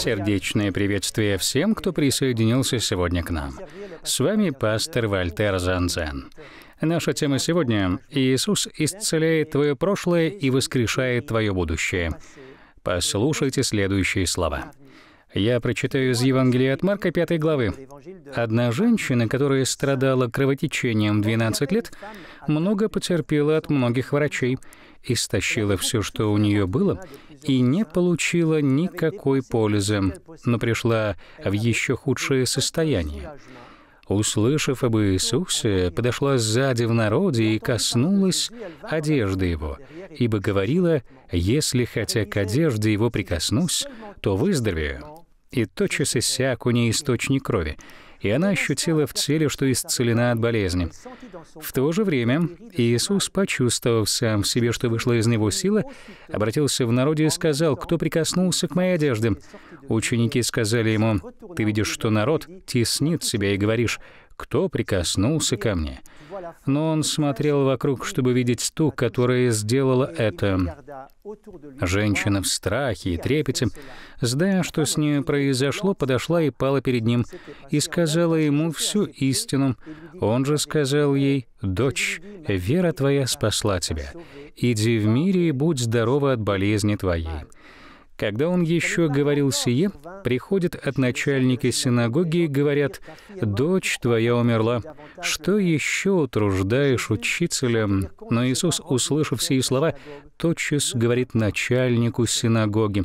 Сердечное приветствие всем, кто присоединился сегодня к нам. С вами пастор Вальтер Занзен. Наша тема сегодня — «Иисус исцеляет твое прошлое и воскрешает твое будущее». Послушайте следующие слова. Я прочитаю из Евангелия от Марка 5 главы. Одна женщина, которая страдала кровотечением 12 лет, много потерпела от многих врачей, истощила все, что у нее было, и не получила никакой пользы, но пришла в еще худшее состояние. Услышав об Иисусе, подошла сзади в народе и коснулась одежды его, ибо говорила, «Если хотя к одежде его прикоснусь, то выздоровею». И тотчас иссяк у ней источник крови и она ощутила в теле, что исцелена от болезни. В то же время Иисус, почувствовав сам в себе, что вышла из него сила, обратился в народе и сказал, «Кто прикоснулся к моей одежде?» Ученики сказали ему, «Ты видишь, что народ теснит себя и говоришь, кто прикоснулся ко мне. Но он смотрел вокруг, чтобы видеть ту, которая сделала это. Женщина в страхе и трепете, зная, что с ней произошло, подошла и пала перед ним, и сказала ему всю истину. Он же сказал ей, «Дочь, вера твоя спасла тебя. Иди в мире и будь здорова от болезни твоей». Когда он еще говорил сие, приходят от начальника синагоги и говорят, «Дочь твоя умерла, что еще утруждаешь учителя?» Но Иисус, услышав сие слова, тотчас говорит начальнику синагоги,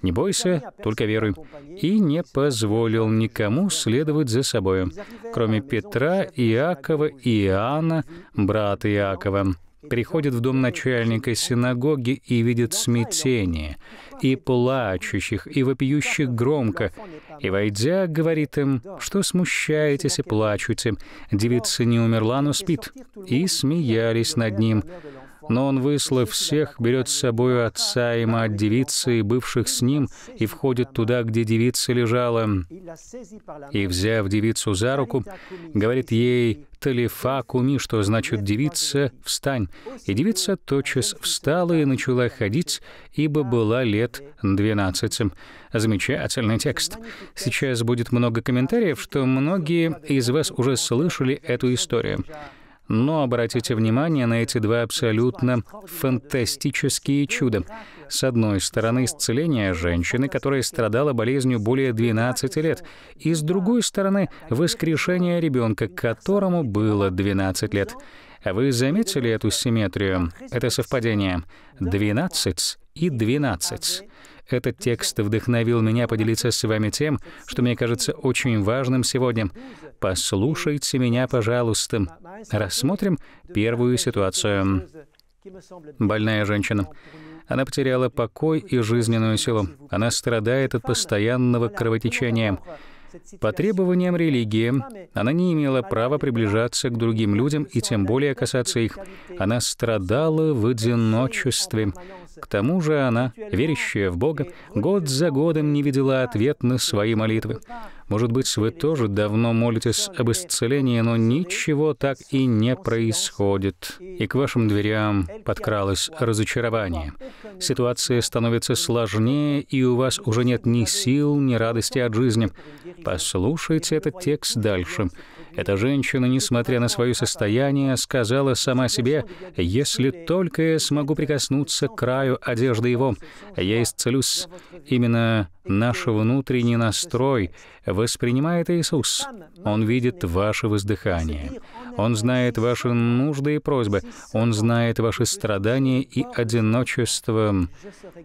«Не бойся, только веруй», и не позволил никому следовать за собою, кроме Петра, Иакова и Иоанна, брата Иакова приходит в дом начальника синагоги и видит смятение, и плачущих, и вопиющих громко, и, войдя, говорит им, что смущаетесь и плачете, девица не умерла, но спит, и смеялись над ним. Но он, выслав всех, берет с собой отца и мать девицы и бывших с ним, и входит туда, где девица лежала. И, взяв девицу за руку, говорит ей «Талифа куми», что значит «девица, встань». И девица тотчас встала и начала ходить, ибо была лет 12. Замечательный текст. Сейчас будет много комментариев, что многие из вас уже слышали эту историю. Но обратите внимание на эти два абсолютно фантастические чуда. С одной стороны, исцеление женщины, которая страдала болезнью более 12 лет, и с другой стороны, воскрешение ребенка, которому было 12 лет. А вы заметили эту симметрию, это совпадение? 12 и 12. Этот текст вдохновил меня поделиться с вами тем, что мне кажется очень важным сегодня. Послушайте меня, пожалуйста. Рассмотрим первую ситуацию. Больная женщина. Она потеряла покой и жизненную силу. Она страдает от постоянного кровотечения. По требованиям религии она не имела права приближаться к другим людям и тем более касаться их. Она страдала в одиночестве. К тому же она, верящая в Бога, год за годом не видела ответ на свои молитвы. Может быть, вы тоже давно молитесь об исцелении, но ничего так и не происходит. И к вашим дверям подкралось разочарование. Ситуация становится сложнее, и у вас уже нет ни сил, ни радости от жизни. Послушайте этот текст дальше. Эта женщина, несмотря на свое состояние, сказала сама себе, «Если только я смогу прикоснуться к краю одежды его, я исцелюсь». Именно наш внутренний настрой воспринимает Иисус. Он видит ваше воздыхание. Он знает ваши нужды и просьбы. Он знает ваши страдания и одиночество.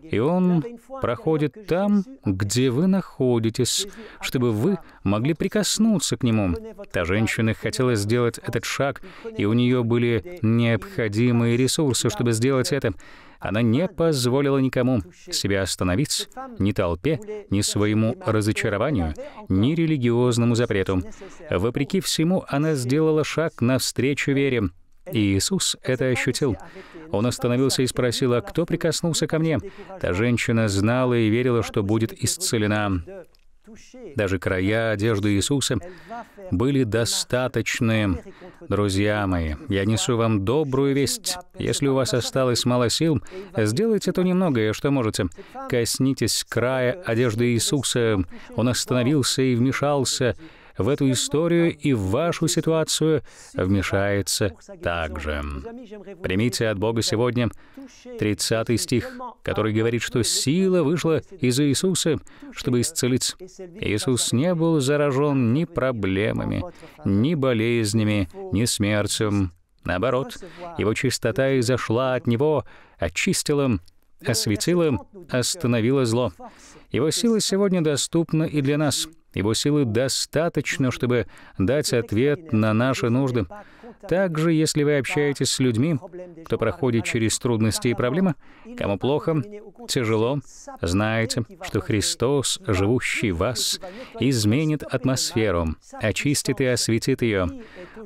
И Он проходит там, где вы находитесь, чтобы вы могли прикоснуться к Нему. Та женщина хотела сделать этот шаг, и у нее были необходимые ресурсы, чтобы сделать это. Она не позволила никому себя остановиться ни толпе, ни своему разочарованию, ни религиозному запрету. Вопреки всему, она сделала шаг навстречу вере, и Иисус это ощутил. Он остановился и спросил, «А кто прикоснулся ко мне?» Та женщина знала и верила, что будет исцелена. Даже края одежды Иисуса были достаточны. Друзья мои, я несу вам добрую весть. Если у вас осталось мало сил, сделайте то немногое, что можете. Коснитесь края одежды Иисуса. Он остановился и вмешался — в эту историю и в вашу ситуацию вмешается также. Примите от Бога сегодня 30 стих, который говорит, что сила вышла из Иисуса, чтобы исцелить. Иисус не был заражен ни проблемами, ни болезнями, ни смертью. Наоборот, его чистота изошла от него, очистила осветила, остановила зло. Его сила сегодня доступна и для нас. Его силы достаточно, чтобы дать ответ на наши нужды, также, если вы общаетесь с людьми, кто проходит через трудности и проблемы, кому плохо, тяжело, знайте, что Христос, живущий в вас, изменит атмосферу, очистит и осветит ее.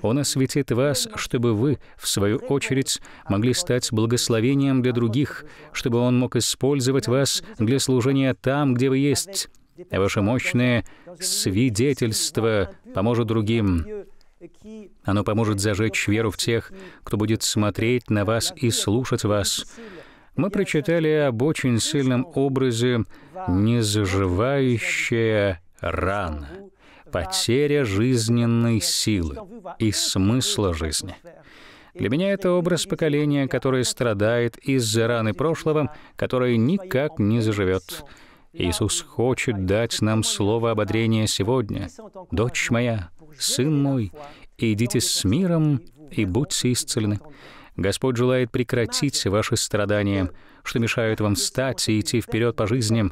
Он осветит вас, чтобы вы, в свою очередь, могли стать благословением для других, чтобы Он мог использовать вас для служения там, где вы есть. Ваше мощное свидетельство поможет другим. Оно поможет зажечь веру в тех, кто будет смотреть на вас и слушать вас. Мы прочитали об очень сильном образе «незаживающая рана», потеря жизненной силы и смысла жизни. Для меня это образ поколения, которое страдает из-за раны прошлого, которое никак не заживет. Иисус хочет дать нам слово ободрения сегодня. «Дочь моя, сын мой, идите с миром и будьте исцелены». Господь желает прекратить ваши страдания, что мешают вам встать и идти вперед по жизням.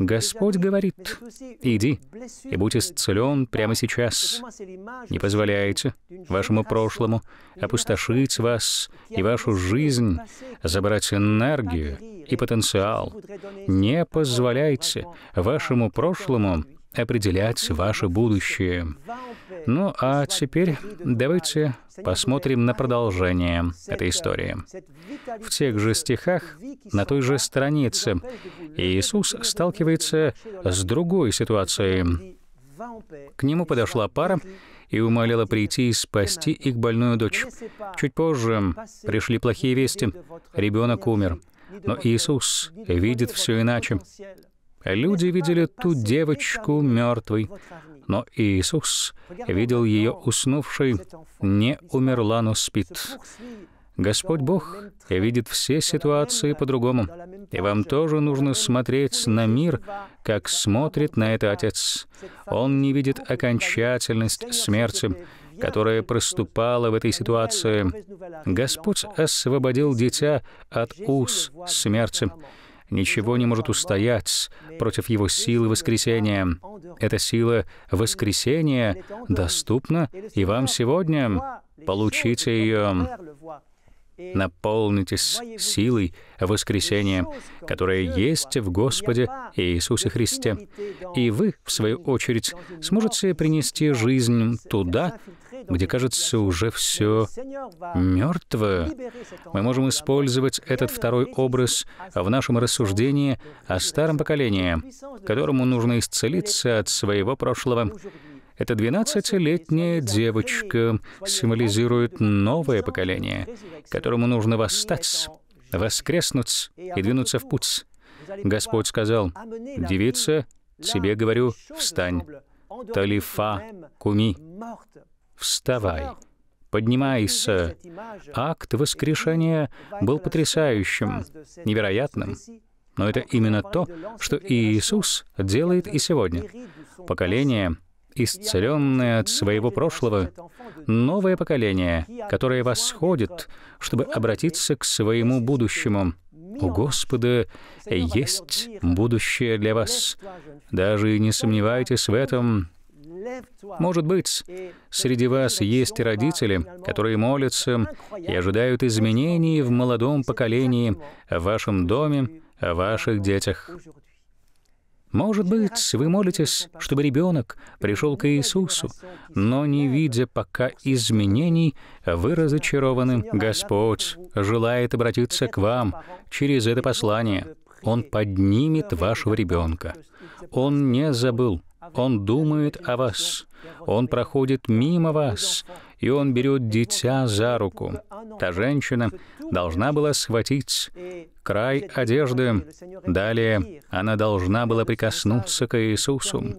Господь говорит, «Иди и будь исцелен прямо сейчас. Не позволяйте вашему прошлому опустошить вас и вашу жизнь, забрать энергию и потенциал. Не позволяйте вашему прошлому определять ваше будущее. Ну а теперь давайте посмотрим на продолжение этой истории. В тех же стихах, на той же странице, Иисус сталкивается с другой ситуацией. К нему подошла пара и умолила прийти и спасти их больную дочь. Чуть позже пришли плохие вести. Ребенок умер. Но Иисус видит все иначе. Люди видели ту девочку мертвой, но Иисус видел ее уснувшей, не умерла, но спит. Господь Бог видит все ситуации по-другому, и вам тоже нужно смотреть на мир, как смотрит на это Отец. Он не видит окончательность смерти, которая проступала в этой ситуации. Господь освободил дитя от уз смерти. Ничего не может устоять против его силы воскресения. Эта сила воскресения доступна и вам сегодня. Получите ее. Наполнитесь силой воскресения, которая есть в Господе Иисусе Христе. И вы, в свою очередь, сможете принести жизнь туда, где, кажется, уже все мертвое, мы можем использовать этот второй образ в нашем рассуждении о старом поколении, которому нужно исцелиться от своего прошлого. Эта 12-летняя девочка символизирует новое поколение, которому нужно восстать, воскреснуть и двинуться в путь. Господь сказал, «Девица, тебе говорю, встань». Талифа Куми. «Вставай, поднимайся». Э, акт воскрешения был потрясающим, невероятным. Но это именно то, что Иисус делает и сегодня. Поколение, исцеленное от своего прошлого, новое поколение, которое восходит, чтобы обратиться к своему будущему. У Господа есть будущее для вас. Даже не сомневайтесь в этом, может быть, среди вас есть родители, которые молятся и ожидают изменений в молодом поколении, в вашем доме, в ваших детях. Может быть, вы молитесь, чтобы ребенок пришел к Иисусу, но не видя пока изменений, вы разочарованы. Господь желает обратиться к вам через это послание. Он поднимет вашего ребенка. Он не забыл. Он думает о вас. Он проходит мимо вас, и он берет дитя за руку. Та женщина должна была схватить край одежды. Далее она должна была прикоснуться к Иисусу.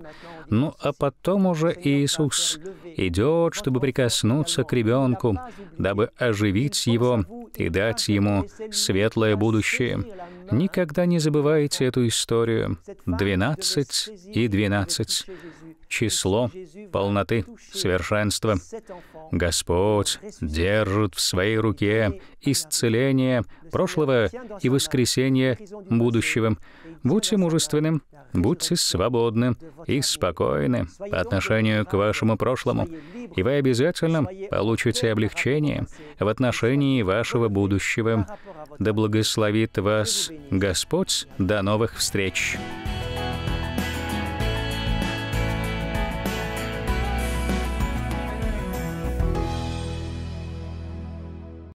Ну а потом уже Иисус идет, чтобы прикоснуться к ребенку, дабы оживить его и дать ему светлое будущее. Никогда не забывайте эту историю. 12 и 12 — число полноты, совершенства. Господь держит в своей руке исцеление прошлого и воскресение будущего. Будьте мужественным, будьте свободны и спокойны по отношению к вашему прошлому, и вы обязательно получите облегчение в отношении вашего будущего. Да благословит вас Господь. До новых встреч!